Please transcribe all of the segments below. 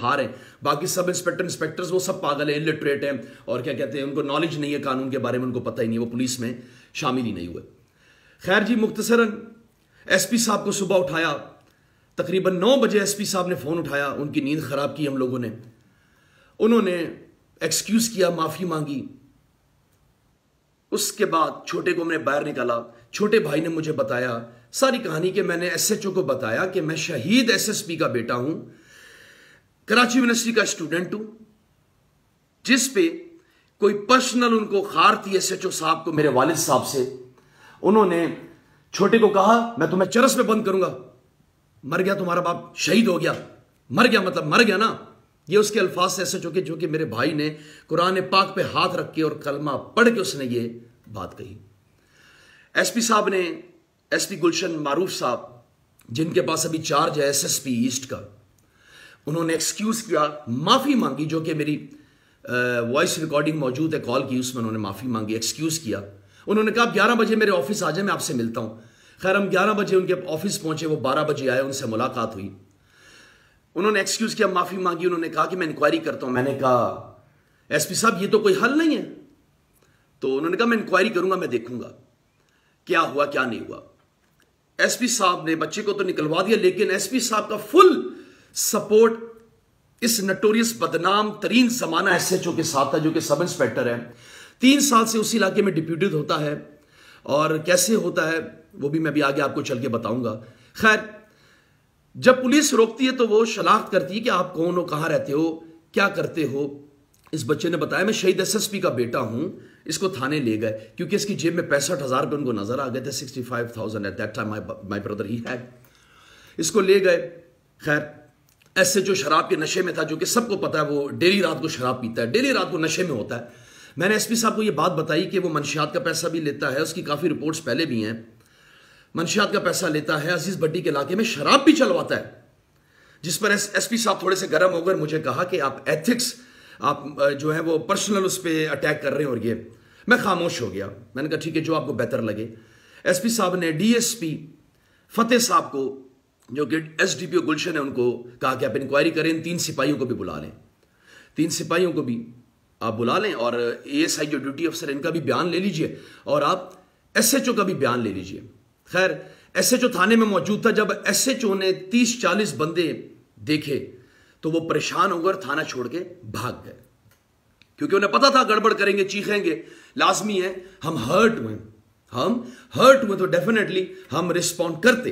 हार हैं बाकी सब इंस्पेक्टर इंस्पेक्टर्स वो सब पागल हैं इलिटरेट हैं और क्या कहते हैं उनको नॉलेज नहीं है कानून के बारे में उनको पता ही नहीं है वो पुलिस में शामिल ही नहीं हुए खैर जी मुख्तसरन एसपी साहब को सुबह उठाया तकरीबन नौ बजे एसपी साहब ने फ़ोन उठाया उनकी नींद ख़राब की हम लोगों ने उन्होंने एक्सक्यूज़ किया माफ़ी मांगी उसके बाद छोटे को मैंने बाहर निकाला छोटे भाई ने मुझे बताया सारी कहानी के मैंने एसएचओ को बताया कि मैं शहीद एसएसपी का बेटा हूं कराची यूनिवर्सिटी का स्टूडेंट हूं जिस पे कोई पर्सनल उनको खार थी एस एच ओ साहब को मेरे वालिद साहब से उन्होंने छोटे को कहा मैं तुम्हें चरस में बंद करूंगा मर गया तुम्हारा बाप शहीद हो गया मर गया मतलब मर गया ना ये उसके अल्फाज से ऐसे चुके जो कि मेरे भाई ने कुरान पाक पे हाथ रख के और कलमा पढ़ के उसने ये बात कही एसपी साहब ने एसपी गुलशन मारूफ साहब जिनके पास अभी चार्ज है एसएसपी ईस्ट का उन्होंने एक्सक्यूज़ किया माफ़ी मांगी जो कि मेरी वॉइस रिकॉर्डिंग मौजूद है कॉल की उसमें उन्होंने माफ़ी मांगी एक्सक्यूज़ किया उन्होंने कहा ग्यारह बजे मेरे ऑफिस आ जाए मैं आपसे मिलता हूं खैर हम ग्यारह बजे उनके ऑफिस पहुंचे वो बारह बजे आए उनसे मुलाकात हुई उन्होंने एक्सक्यूज़ किया माफ़ी मांगी उन्होंने कहा कि मैं इंक्वायरी करता हूं मैंने कहा एसपी साहब ये तो कोई हल नहीं है तो उन्होंने कहा मैं इंक्वायरी करूंगा मैं देखूंगा क्या हुआ क्या नहीं हुआ एसपी साहब ने बच्चे को तो निकलवा दिया लेकिन एसपी साहब का फुल सपोर्ट इस नटोरियस बदनाम तरीन जमाना एस एच ओ के साथ था जो कि सब इंस्पेक्टर है तीन साल से उसी इलाके में डिप्यूटेड होता है और कैसे होता है वो भी मैं भी आगे आपको चल के बताऊंगा खैर जब पुलिस रोकती है तो वो शनाख्त करती है कि आप कौन हो कहाँ रहते हो क्या करते हो इस बच्चे ने बताया मैं शहीद एसएसपी का बेटा हूं इसको थाने ले गए क्योंकि इसकी जेब में पैंसठ हजार रुपये उनको नजर आ गए थे sixty five thousand at that time my brother ही है इसको ले गए खैर ऐसे जो शराब के नशे में था जो कि सबको पता है वो डेली रात को शराब पीता है डेली रात को नशे में होता है मैंने एसपी साहब को ये बात बताई कि वो मंशियात का पैसा भी लेता है उसकी काफ़ी रिपोर्ट्स पहले भी हैं मंशियात का पैसा लेता है अजीज़ भट्टी के इलाके में शराब भी चलवाता है जिस पर एस पी साहब थोड़े से गर्म होकर मुझे कहा कि आप एथिक्स आप जो है वो पर्सनल उस पर अटैक कर रहे हैं और ये मैं खामोश हो गया मैंने कहा ठीक है जो आपको बेहतर लगे एस पी साहब ने डी एस पी फतेह साहब को जो कि S D P O Gulshan है उनको कहा कि आप इंक्वायरी करें इन तीन सिपाहियों को भी बुला लें तीन सिपाहियों को भी आप बुला लें और ए एस आई जो ड्यूटी अफसर इनका भी बयान ले लीजिए और आप एस एच ओ का भी बयान ले लीजिए खैर एस एच ओ थाने में मौजूद था जब एस एच ओ ने तीस चालीस बंदे देखे तो वो परेशान होकर थाना छोड़ के भाग गए क्योंकि उन्हें पता था गड़बड़ करेंगे चीखेंगे लाजमी है हम हर्ट हुए हम हर्ट हुए तो डेफिनेटली हम रिस्पॉन्ड करते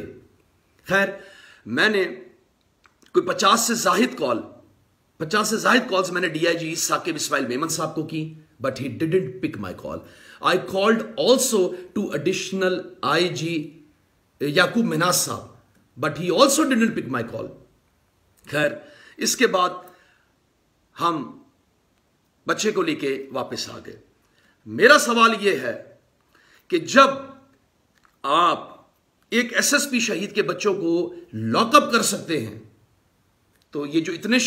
खैर मैंने कोई पचास से जाहिद कॉल पचास से जाहिद कॉल्स मैंने डीआईजी साकिब इस्माइल मेमन साहब को की but he didn't pick my call I called also to additional I G Yakub Minas साहब but he also didn't pick my call खैर इसके बाद हम बच्चे को लेके वापस आ गए मेरा सवाल यह है कि जब आप एक एसएसपी शहीद के बच्चों को लॉकअप कर सकते हैं तो ये जो इतने